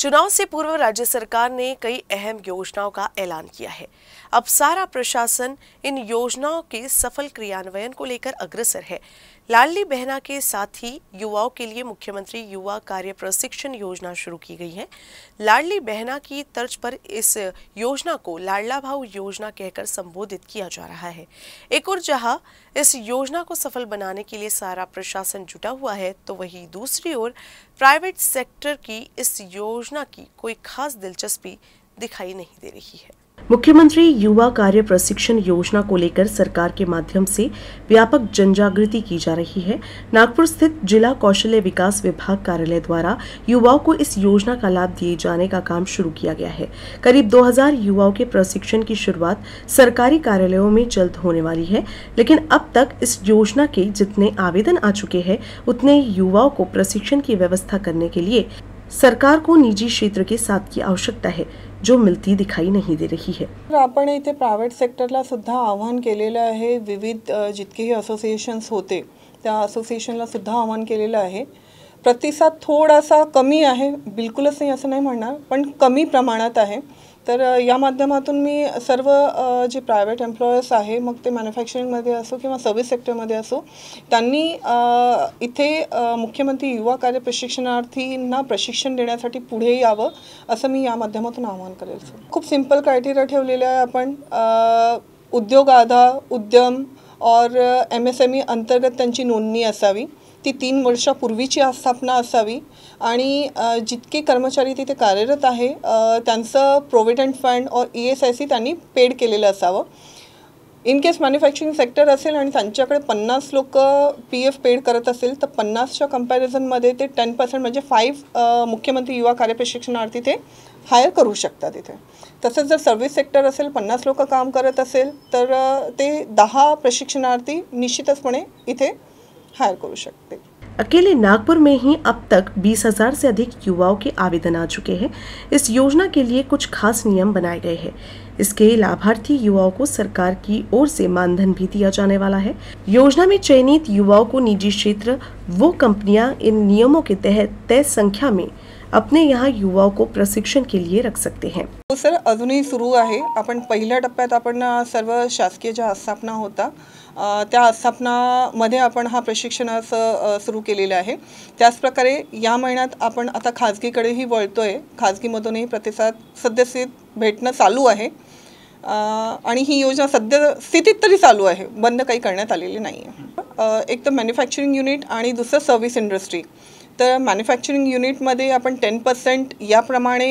चुनाव से पूर्व राज्य सरकार ने कई अहम योजनाओं का ऐलान किया है अब सारा प्रशासन इन योजनाओं के सफल क्रियान्वयन को लेकर अग्रसर है लाडली बहना के साथ ही युवाओं के लिए मुख्यमंत्री युवा कार्य प्रशिक्षण योजना शुरू की गई है लाडली बहना की तर्ज पर इस योजना को लाडला भाव योजना कहकर संबोधित किया जा रहा है एक और जहां इस योजना को सफल बनाने के लिए सारा प्रशासन जुटा हुआ है तो वहीं दूसरी ओर प्राइवेट सेक्टर की इस योजना की कोई खास दिलचस्पी दिखाई नहीं दे रही है मुख्यमंत्री युवा कार्य प्रशिक्षण योजना को लेकर सरकार के माध्यम से व्यापक जनजागृति की जा रही है नागपुर स्थित जिला कौशल्य विकास विभाग कार्यालय द्वारा युवाओं को इस योजना का लाभ दिए जाने का काम शुरू किया गया है करीब 2000 युवाओं के प्रशिक्षण की शुरुआत सरकारी कार्यालयों में जल्द होने वाली है लेकिन अब तक इस योजना के जितने आवेदन आ चुके हैं उतने युवाओं को प्रशिक्षण की व्यवस्था करने के लिए सरकार को निजी क्षेत्र के साथ की आवश्यकता है जो मिलती दिखाई नहीं दे रही है अपने इतने प्राइवेट सेक्टर सुद्धा आव्हान केलेलं आहे विविध ही असोसिएशन्स होते त्या असोसिएशनला सुद्धा आव्हान केलेलं आहे प्रतिसाद थोडासा कमी है बिल्कुल नहीं असं नाही म्हणणार पण कमी प्रमाणात आहे तर या माध्यमातून मी सर्व जे प्रायव्हेट एम्प्लॉयर्स आहे मग ते मॅन्युफॅक्चरिंगमध्ये असो किंवा सर्व्हिस सेक्टरमध्ये असो त्यांनी इथे मुख्यमंत्री युवा कार्य प्रशिक्षणार्थींना प्रशिक्षण देण्यासाठी पुढे यावं असं मी या माध्यमातून आवाहन करेल खूप सिम्पल क्रायटेरिया ठेवलेलं आहे आपण उद्योग आधा उद्यम और एम एस एम ई अंतर्गत त्यांची नोंदणी असावी ती तीन वर्षापूर्वीची आस्थापना असावी आणि जितके कर्मचारी तिथे कार्यरत आहे त्यांचं प्रोव्हिडंट फंड और ई एस आय सी त्यांनी पेड केलेलं असावं इन केस मॅन्युफॅक्चरिंग सेक्टर असेल आणि त्यांच्याकडे पन्नास लोक पी एफ पेड करत असेल तर पन्नासच्या कम्पॅरिझनमध्ये ते टेन पर्सेंट म्हणजे फाईव्ह मुख्यमंत्री युवा कार्यप्रशिक्षणार्थी ते हायर करू शकतात इथे तसंच जर सर्व्हिस सेक्टर असेल पन्नास लोक काम करत असेल तर ते दहा प्रशिक्षणार्थी निश्चितचपणे इथे हायर करू शकते अकेले नागपुर में ही अब तक 20,000 से अधिक युवाओं के आवेदन आ चुके हैं इस योजना के लिए कुछ खास नियम बनाए गए हैं इसके लाभार्थी युवाओं को सरकार की ओर से मानधन भी दिया जाने वाला है योजना में चयनित युवाओं को निजी क्षेत्र वो कंपनियां इन नियमों के तहत तय संख्या में अपने यहाँ युवाओं को प्रशिक्षण के लिए रख सकते हैं हो सर अजूनही सुरू आहे आपण पहिल्या टप्प्यात आपण सर्व शासकीय ज्या आस्थापना होता त्या आस्थापनामध्ये आपण हा असं सुरू केलेलं आहे त्याचप्रकारे या महिन्यात आपण आता खाजगीकडेही वळतो आहे खाजगीमधूनही प्रतिसाद सद्यस्थित भेटणं चालू आहे आणि ही योजना सध्या स्थितीत तरी चालू आहे बंद काही करण्यात आलेली नाही आहे एक तर मॅन्युफॅक्चरिंग युनिट आणि दुसरं सर्व्हिस इंडस्ट्री तर मॅन्युफॅक्चरिंग युनिटमध्ये आपण टेन पर्सेंट याप्रमाणे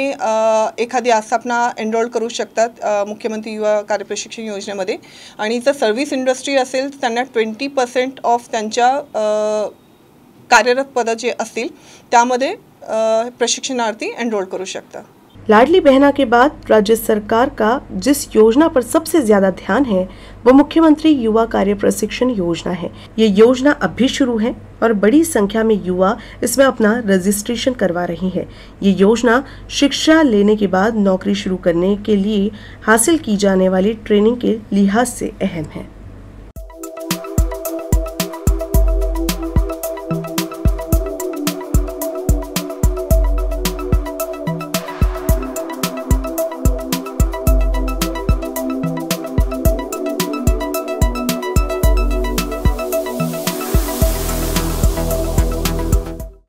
एखादी आस्थापना एनरोल करू शकतात मुख्यमंत्री युवा कार्यप्रशिक्षण योजनेमध्ये आणि जर सर्व्हिस इंडस्ट्री असेल तर त्यांना ट्वेंटी पर्सेंट ऑफ त्यांच्या कार्यरत पदं जे असतील त्यामध्ये प्रशिक्षणार्थी एनरोल करू शकतात लाडली बहना के बाद राज्य सरकार का जिस योजना पर सबसे ज्यादा ध्यान है वो मुख्यमंत्री युवा कार्य प्रशिक्षण योजना है ये योजना अब भी शुरू है और बड़ी संख्या में युवा इसमें अपना रजिस्ट्रेशन करवा रहे हैं ये योजना शिक्षा लेने के बाद नौकरी शुरू करने के लिए हासिल की जाने वाली ट्रेनिंग के लिहाज से अहम है